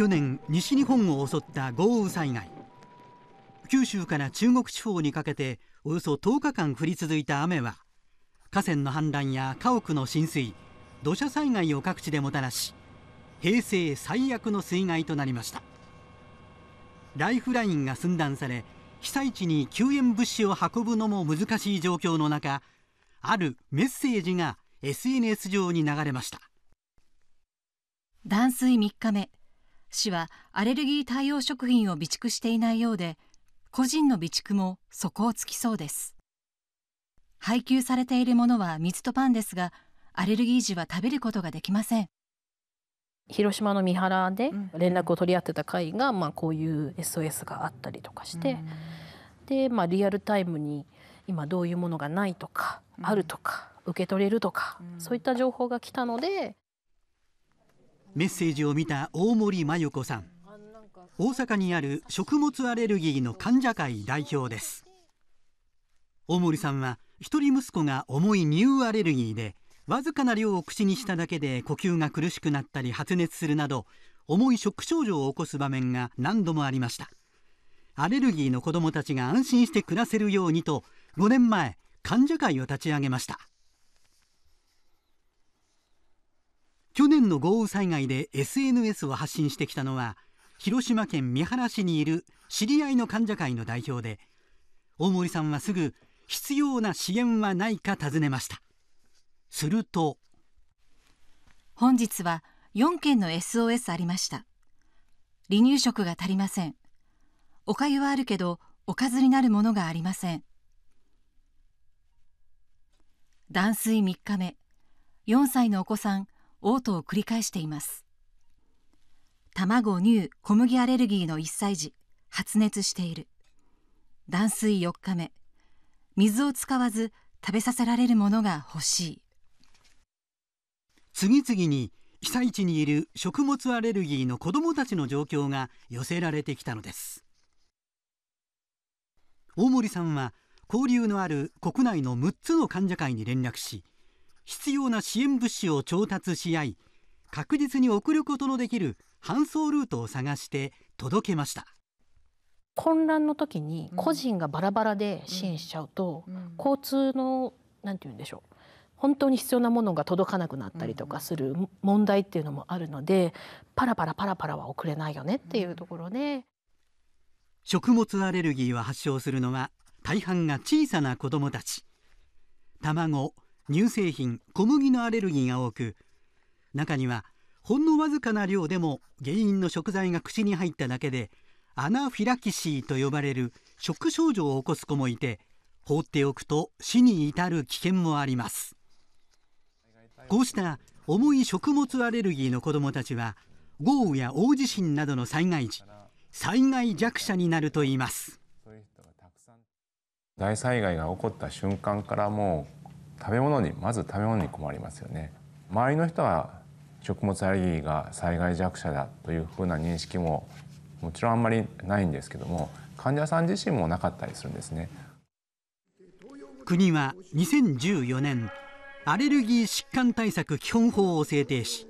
去年西日本を襲った豪雨災害九州から中国地方にかけておよそ10日間降り続いた雨は河川の氾濫や家屋の浸水土砂災害を各地でもたらし平成最悪の水害となりましたライフラインが寸断され被災地に救援物資を運ぶのも難しい状況の中あるメッセージが SNS 上に流れました断水3日目市はアレルギー対応食品を備蓄していないようで個人の備蓄も底をつきそうです配給されているものは水とパンですがアレルギー時は食べることができません広島の三原で連絡を取り合ってた会が、まあ、こういう SOS があったりとかして、で、まあ、リアルタイムに今どういうものがないとか、あるとか受け取れるとか、そういった情報が来たのでメッセージを見た大森真由子さん大阪にある食物アレルギーの患者会代表です大森さんは一人息子が重い乳アレルギーでわずかな量を口にしただけで呼吸が苦しくなったり発熱するなど重いショック症状を起こす場面が何度もありましたアレルギーの子どもたちが安心して暮らせるようにと5年前患者会を立ち上げました去年の豪雨災害で SNS を発信してきたのは広島県三原市にいる知り合いの患者会の代表で大森さんはすぐ必要な支援はないか尋ねましたすると本日は4件の SOS ありました離乳食が足りませんおかゆはあるけどおかずになるものがありません断水3日目4歳のお子さん嘔吐を繰り返しています卵乳小麦アレルギーの1歳児発熱している断水4日目水を使わず食べさせられるものが欲しい次々に被災地にいる食物アレルギーの子どもたちの状況が寄せられてきたのです大森さんは交流のある国内の6つの患者会に連絡し必要な支援物資を調達し合い確実に送ることのできる搬送ルートを探して届けました混乱の時に個人がバラバラで支援しちゃうと、うんうん、交通のなんて言うんでしょう本当に必要なものが届かなくなったりとかする問題っていうのもあるのでパラパラパラパラは送れないよねっていうところで、食物アレルギーは発症するのは大半が小さな子どもたち卵乳製品小麦のアレルギーが多く中にはほんのわずかな量でも原因の食材が口に入っただけでアナフィラキシーと呼ばれるショック症状を起こす子もいて放っておくと死に至る危険もありますこうした重い食物アレルギーの子どもたちは豪雨や大地震などの災害時災害弱者になるといいます大災害が起こった瞬間からもう食べ物にまず食べ物に困りますよね周りの人は食物アレルギーが災害弱者だというふうな認識ももちろんあんまりないんですけども患者さん自身もなかったりするんですね国は2014年アレルギー疾患対策基本法を制定し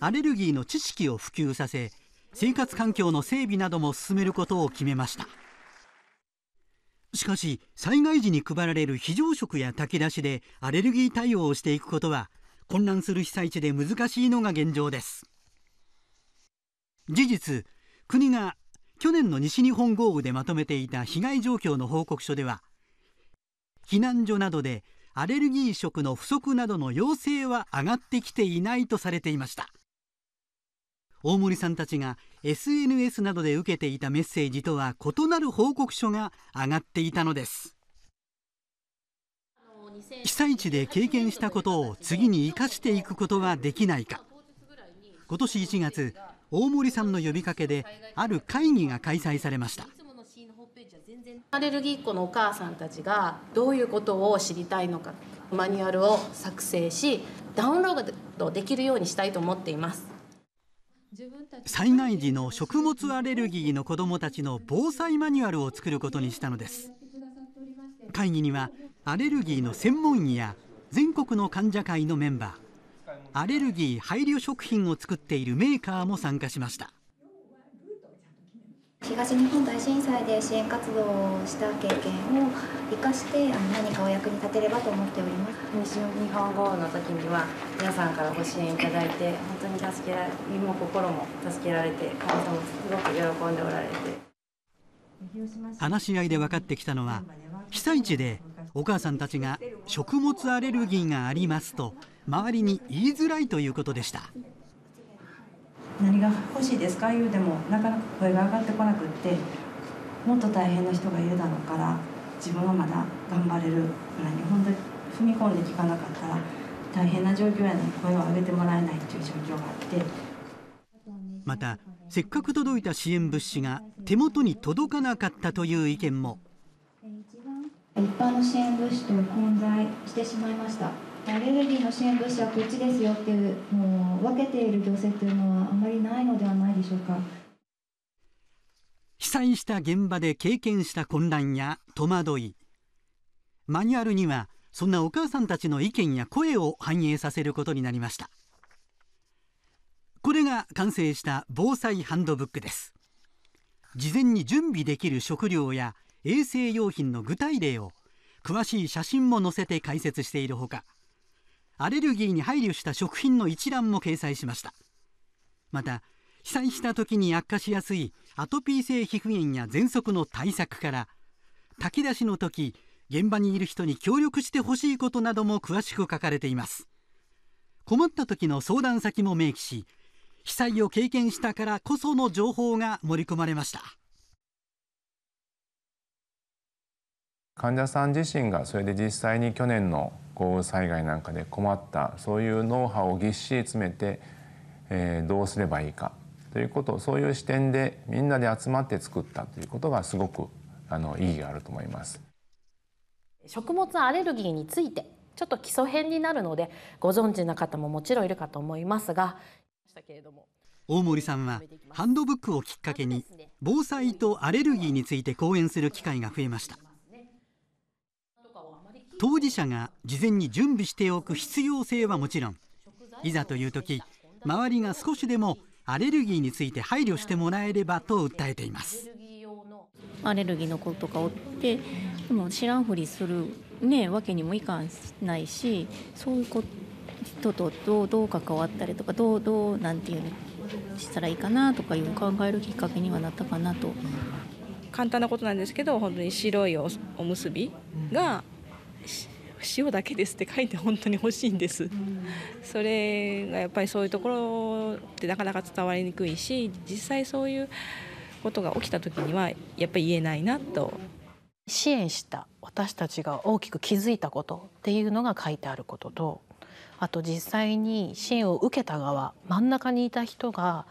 アレルギーの知識を普及させ生活環境の整備なども進めることを決めましたしかし災害時に配られる非常食や炊き出しでアレルギー対応をしていくことは混乱する被災地で難しいのが現状です事実国が去年の西日本豪雨でまとめていた被害状況の報告書では避難所などでアレルギー食の不足などの要請は上がってきていないとされていました大森さんたちが SNS などで受けていたメッセージとは異なる報告書が上がっていたのです被災地で経験したことを次に生かしていくことはできないか今年1月大森さんの呼びかけである会議が開催されましたアレルギーっ子のお母さんたちがどういうことを知りたいのかマニュアルを作成しダウンロードできるようにしたいと思っています災害時の食物アレルギーの子どもたちの防災マニュアルを作ることにしたのです会議にはアレルギーの専門医や全国の患者会のメンバーアレルギー配慮食品を作っているメーカーも参加しました東日本大震災で支援活動をした経験を生かして何かお役に立てればと思っております西日本豪雨の時には皆さんからご支援いただいて本当に助けられ身も心も助けられて皆さんもすごく喜んでおられて話し合いで分かってきたのは被災地でお母さんたちが食物アレルギーがありますと周りに言いづらいということでした。何が欲しいですか言うてもなかなか声が上がってこなくってもっと大変な人がいるだろうから自分はまだ頑張れるらに本当に踏み込んで聞かなかったら大変な状況やのに声を上げてもらえないという状況があってまたせっかく届いた支援物資が手元に届かなかったという意見も一般の支援物資と混在してしまいましたアレルギーの支援物資はこっちですよっていうもう分けている行政というのはあまりないのではないでしょうか被災した現場で経験した混乱や戸惑いマニュアルにはそんなお母さんたちの意見や声を反映させることになりましたこれが完成した防災ハンドブックです事前に準備できる食料や衛生用品の具体例を詳しい写真も載せて解説しているほかアレルギーに配慮した食品の一覧も掲載しましたまた被災した時に悪化しやすいアトピー性皮膚炎や喘息の対策から炊き出しの時現場にいる人に協力してほしいことなども詳しく書かれています困った時の相談先も明記し被災を経験したからこその情報が盛り込まれました患者さん自身がそれで実際に去年の豪雨災害なんかで困ったそういうノウハウをぎっしり詰めて、えー、どうすればいいかということをそういう視点でみんなで集まって作ったということがすごくあの意義があると思います。食物アレルギーについてちょっと基礎編になるのでご存知な方ももちろんいるかと思いますが大森さんはハンドブックをきっかけに防災とアレルギーについて講演する機会が増えました当事者が事前に準備しておく必要性はもちろんいざという時周りが少しでもアレルギーについて配慮してもらえればと訴えていますアレルギーの子とかおってでも知らんふりする、ね、わけにもいかないしそういう子人とどうどう関わったりとかどうどうなんていうのしたらいいかなとかいう考えるきっかけにはなったかなと簡単なことなんですけど本当に白いおむすびが、うん塩だけですって書いて本当に欲しいんです、うん、それがやっぱりそういうところってなかなか伝わりにくいし実際そういうことが起きた時にはやっぱり言えないなと支援した私たちが大きく気づいたことっていうのが書いてあることとあと実際に支援を受けた側真ん中にいた人が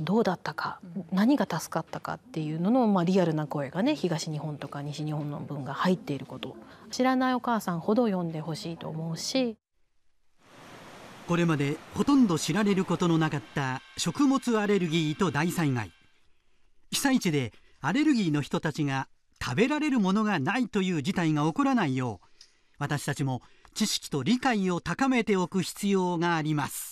どうだったか何が助かったかっていうのの、まあ、リアルな声がね東日本とか西日本の文が入っていること知らないお母さんほど読んでほしいと思うしこれまでほとんど知られることのなかった食物アレルギーと大災害被災地でアレルギーの人たちが食べられるものがないという事態が起こらないよう私たちも知識と理解を高めておく必要があります。